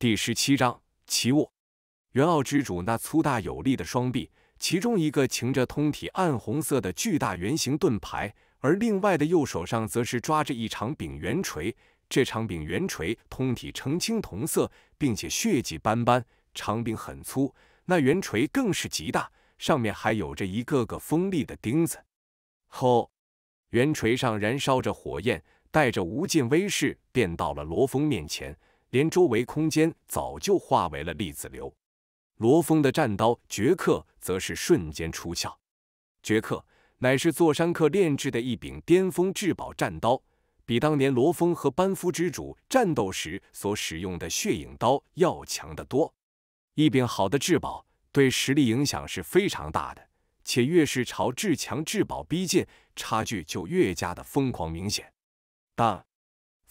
第十七章奇物。元奥之主那粗大有力的双臂，其中一个擎着通体暗红色的巨大圆形盾牌，而另外的右手上则是抓着一长柄圆锤。这长柄圆锤通体呈青铜色，并且血迹斑斑，长柄很粗，那圆锤更是极大，上面还有着一个个锋利的钉子。吼！圆锤上燃烧着火焰，带着无尽威势，便到了罗峰面前。连周围空间早就化为了粒子流。罗峰的战刀绝客则是瞬间出鞘。绝客乃是座山客炼制的一柄巅峰至宝战刀，比当年罗峰和班夫之主战斗时所使用的血影刀要强得多。一柄好的至宝对实力影响是非常大的，且越是朝至强至宝逼近，差距就越加的疯狂明显。当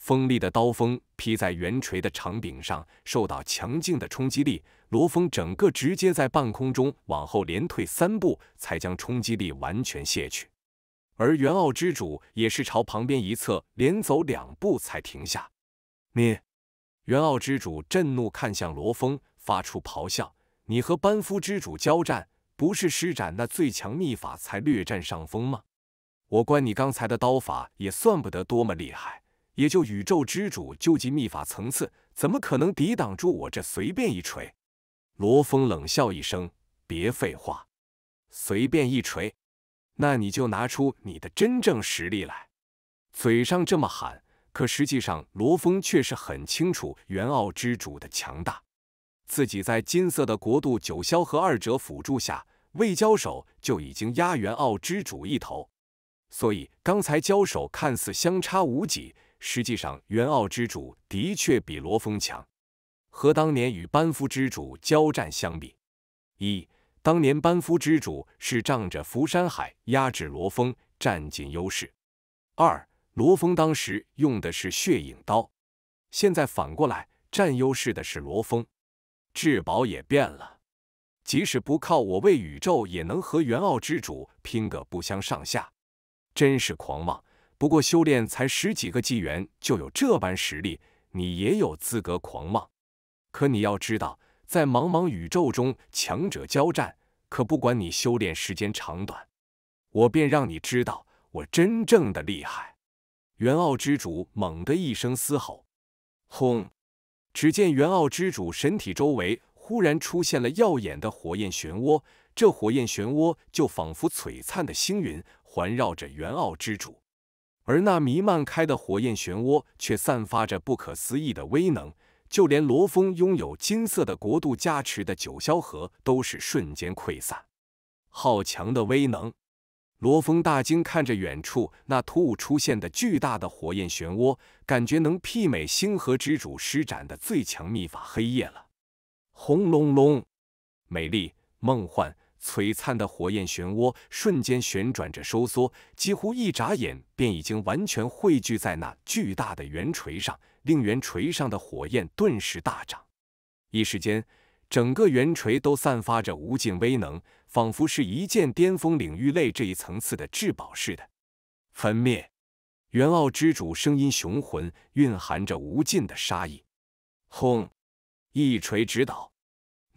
锋利的刀锋劈在圆锤的长柄上，受到强劲的冲击力，罗峰整个直接在半空中往后连退三步，才将冲击力完全卸去。而元奥之主也是朝旁边一侧连走两步才停下。你，元奥之主震怒看向罗峰，发出咆哮：“你和班夫之主交战，不是施展那最强秘法才略占上风吗？我观你刚才的刀法，也算不得多么厉害。”也就宇宙之主究极秘法层次，怎么可能抵挡住我这随便一锤？罗峰冷笑一声：“别废话，随便一锤，那你就拿出你的真正实力来！”嘴上这么喊，可实际上，罗峰却是很清楚元奥之主的强大。自己在金色的国度九霄和二者辅助下，未交手就已经压元奥之主一头，所以刚才交手看似相差无几。实际上，元奥之主的确比罗峰强。和当年与班夫之主交战相比，一，当年班夫之主是仗着浮山海压制罗峰，占尽优势；二，罗峰当时用的是血影刀，现在反过来占优势的是罗峰，至宝也变了。即使不靠我为宇宙，也能和元奥之主拼个不相上下，真是狂妄。不过修炼才十几个纪元就有这般实力，你也有资格狂妄。可你要知道，在茫茫宇宙中强者交战，可不管你修炼时间长短。我便让你知道我真正的厉害！元奥之主猛地一声嘶吼，轰！只见元奥之主身体周围忽然出现了耀眼的火焰漩涡，这火焰漩涡就仿佛璀璨的星云，环绕着元奥之主。而那弥漫开的火焰漩涡却散发着不可思议的威能，就连罗峰拥有金色的国度加持的九霄河都是瞬间溃散。好强的威能！罗峰大惊，看着远处那突兀出现的巨大的火焰漩涡，感觉能媲美星河之主施展的最强秘法黑夜了。轰隆隆，美丽梦幻。璀璨的火焰漩涡瞬间旋转着收缩，几乎一眨眼便已经完全汇聚在那巨大的圆锤上，令圆锤上的火焰顿时大涨。一时间，整个圆锤都散发着无尽威能，仿佛是一件巅峰领域类这一层次的至宝似的。焚灭！元奥之主声音雄浑，蕴含着无尽的杀意。轰！一锤直捣。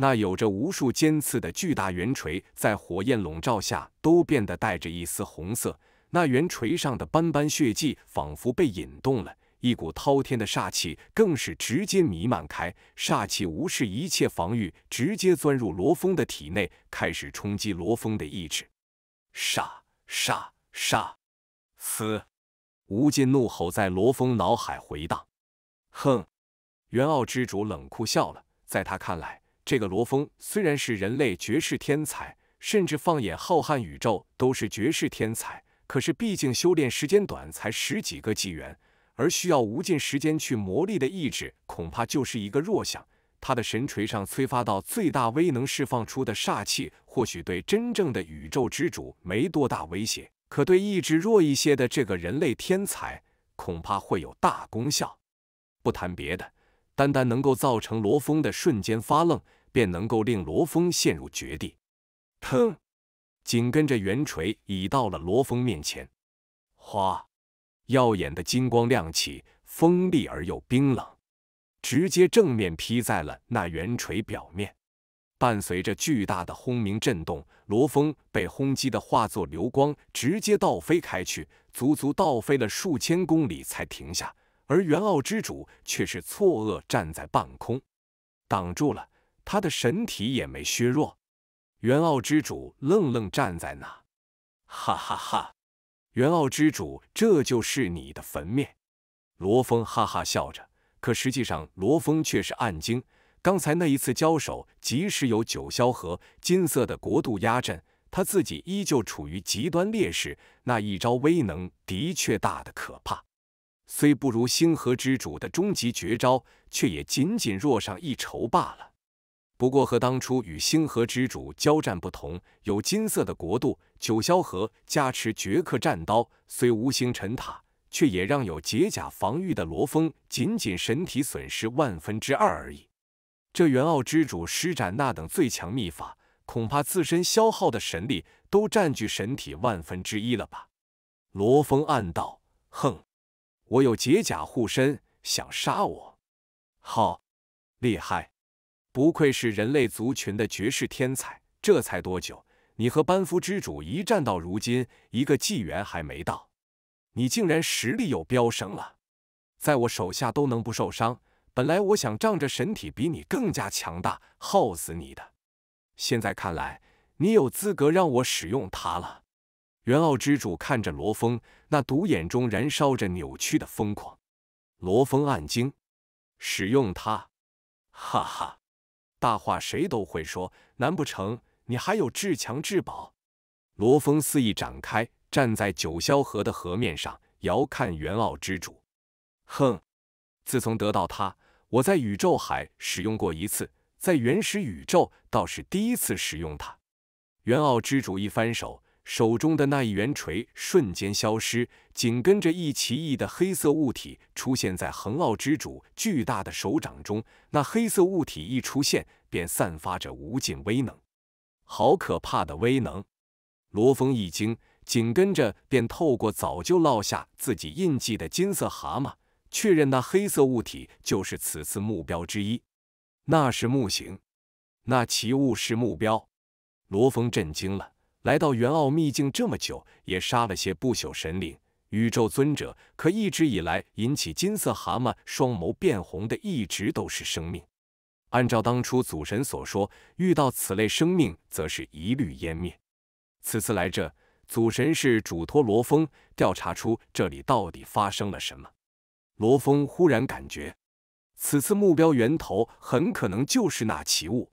那有着无数尖刺的巨大圆锤，在火焰笼罩下都变得带着一丝红色。那圆锤上的斑斑血迹，仿佛被引动了一股滔天的煞气，更是直接弥漫开。煞气无视一切防御，直接钻入罗峰的体内，开始冲击罗峰的意志。杀杀杀！嘶！无尽怒吼在罗峰脑海回荡。哼！元奥之主冷酷笑了，在他看来。这个罗峰虽然是人类绝世天才，甚至放眼浩瀚宇宙都是绝世天才，可是毕竟修炼时间短，才十几个纪元，而需要无尽时间去磨砺的意志，恐怕就是一个弱项。他的神锤上催发到最大威能释放出的煞气，或许对真正的宇宙之主没多大威胁，可对意志弱一些的这个人类天才，恐怕会有大功效。不谈别的。单单能够造成罗峰的瞬间发愣，便能够令罗峰陷入绝地。砰！紧跟着圆锤已到了罗峰面前。哗！耀眼的金光亮起，锋利而又冰冷，直接正面劈在了那圆锤表面。伴随着巨大的轰鸣震动，罗峰被轰击的化作流光，直接倒飞开去，足足倒飞了数千公里才停下。而元奥之主却是错愕站在半空，挡住了他的神体也没削弱。元奥之主愣愣站在那，哈哈哈！元奥之主，这就是你的坟面。罗峰哈哈笑着，可实际上，罗峰却是暗惊：刚才那一次交手，即使有九霄和金色的国度压阵，他自己依旧处于极端劣势。那一招威能的确大的可怕。虽不如星河之主的终极绝招，却也仅仅弱上一筹罢了。不过和当初与星河之主交战不同，有金色的国度九霄河加持，绝克战刀虽无星辰塔，却也让有解甲防御的罗峰仅仅神体损失万分之二而已。这元奥之主施展那等最强秘法，恐怕自身消耗的神力都占据神体万分之一了吧？罗峰暗道：“哼。”我有解甲护身，想杀我？好，厉害，不愧是人类族群的绝世天才。这才多久？你和班夫之主一战到如今，一个纪元还没到，你竟然实力又飙升了，在我手下都能不受伤。本来我想仗着身体比你更加强大，耗死你的，现在看来，你有资格让我使用它了。元奥之主看着罗峰，那独眼中燃烧着扭曲的疯狂。罗峰暗惊，使用它！哈哈，大话谁都会说，难不成你还有至强至宝？罗峰肆意展开，站在九霄河的河面上，遥看元奥之主。哼，自从得到它，我在宇宙海使用过一次，在原始宇宙倒是第一次使用它。元奥之主一翻手。手中的那一圆锤瞬间消失，紧跟着一奇异的黑色物体出现在恒奥之主巨大的手掌中。那黑色物体一出现，便散发着无尽威能，好可怕的威能！罗峰一惊，紧跟着便透过早就落下自己印记的金色蛤蟆，确认那黑色物体就是此次目标之一。那是木形，那奇物是目标。罗峰震惊了。来到元奥秘境这么久，也杀了些不朽神灵、宇宙尊者，可一直以来引起金色蛤蟆双眸变红的一直都是生命。按照当初祖神所说，遇到此类生命，则是一律湮灭。此次来这，祖神是嘱托罗峰调查出这里到底发生了什么。罗峰忽然感觉，此次目标源头很可能就是那奇物，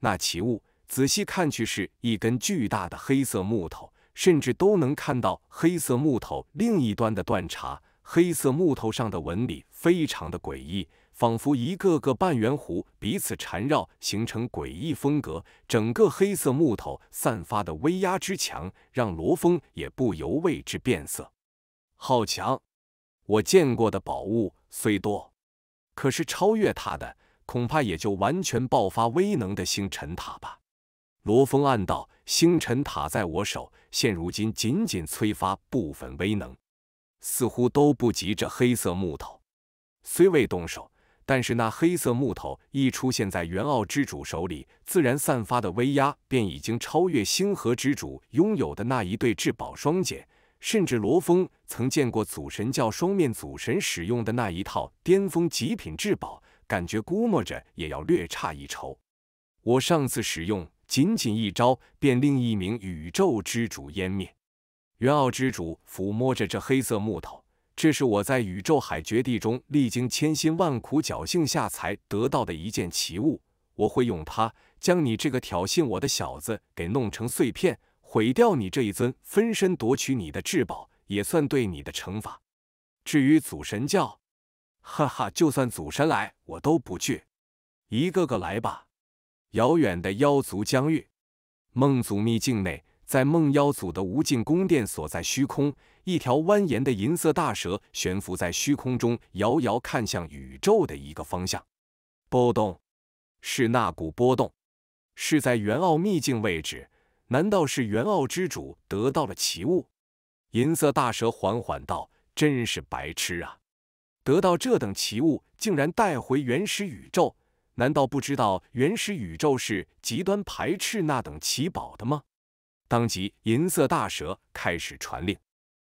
那奇物。仔细看去，是一根巨大的黑色木头，甚至都能看到黑色木头另一端的断茬。黑色木头上的纹理非常的诡异，仿佛一个个半圆弧彼此缠绕，形成诡异风格。整个黑色木头散发的威压之强，让罗峰也不由为之变色。好强！我见过的宝物虽多，可是超越它的，恐怕也就完全爆发威能的星辰塔吧。罗峰暗道：“星辰塔在我手，现如今仅仅催发部分威能，似乎都不及这黑色木头。虽未动手，但是那黑色木头一出现在元奥之主手里，自然散发的威压便已经超越星河之主拥有的那一对至宝双锏，甚至罗峰曾见过祖神教双面祖神使用的那一套巅峰极品至宝，感觉估摸着也要略差一筹。我上次使用。”仅仅一招，便令一名宇宙之主湮灭。元奥之主抚摸着这黑色木头，这是我在宇宙海绝地中历经千辛万苦、侥幸下才得到的一件奇物。我会用它将你这个挑衅我的小子给弄成碎片，毁掉你这一尊分身，夺取你的至宝，也算对你的惩罚。至于祖神教，哈哈，就算祖神来，我都不惧。一个个来吧。遥远的妖族疆域，梦祖秘境内，在梦妖族的无尽宫殿所在虚空，一条蜿蜒的银色大蛇悬浮在虚空中，遥遥看向宇宙的一个方向。波动，是那股波动，是在元奥秘境位置？难道是元奥之主得到了奇物？银色大蛇缓缓道：“真是白痴啊！得到这等奇物，竟然带回原始宇宙。”难道不知道原始宇宙是极端排斥那等奇宝的吗？当即，银色大蛇开始传令：“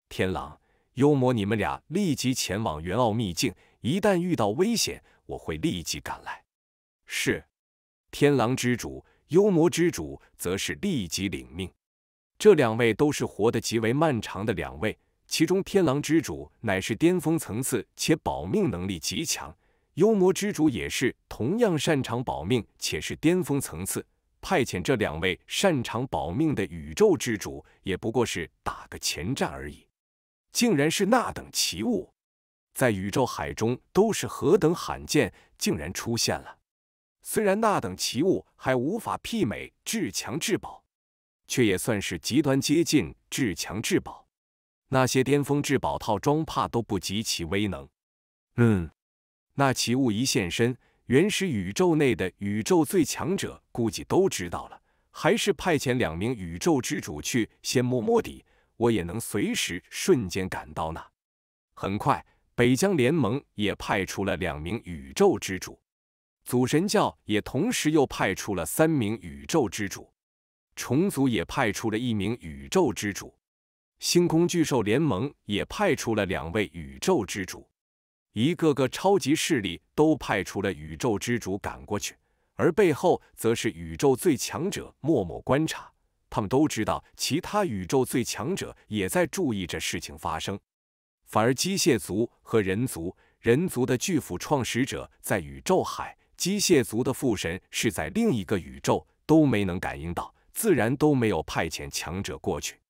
天狼、幽魔，你们俩立即前往元奥秘境，一旦遇到危险，我会立即赶来。”是。天狼之主、幽魔之主则是立即领命。这两位都是活得极为漫长的两位，其中天狼之主乃是巅峰层次，且保命能力极强。幽魔之主也是同样擅长保命，且是巅峰层次。派遣这两位擅长保命的宇宙之主，也不过是打个前战而已。竟然是那等奇物，在宇宙海中都是何等罕见，竟然出现了。虽然那等奇物还无法媲美至强至宝，却也算是极端接近至强至宝。那些巅峰至宝套装怕都不及其威能。嗯。那奇物一现身，原始宇宙内的宇宙最强者估计都知道了，还是派遣两名宇宙之主去先摸摸底。我也能随时瞬间赶到那。很快，北疆联盟也派出了两名宇宙之主，祖神教也同时又派出了三名宇宙之主，虫族也派出了一名宇宙之主，星空巨兽联盟也派出了两位宇宙之主。一个个超级势力都派出了宇宙之主赶过去，而背后则是宇宙最强者默默观察。他们都知道，其他宇宙最强者也在注意着事情发生。反而机械族和人族，人族的巨斧创始者在宇宙海，机械族的父神是在另一个宇宙，都没能感应到，自然都没有派遣强者过去。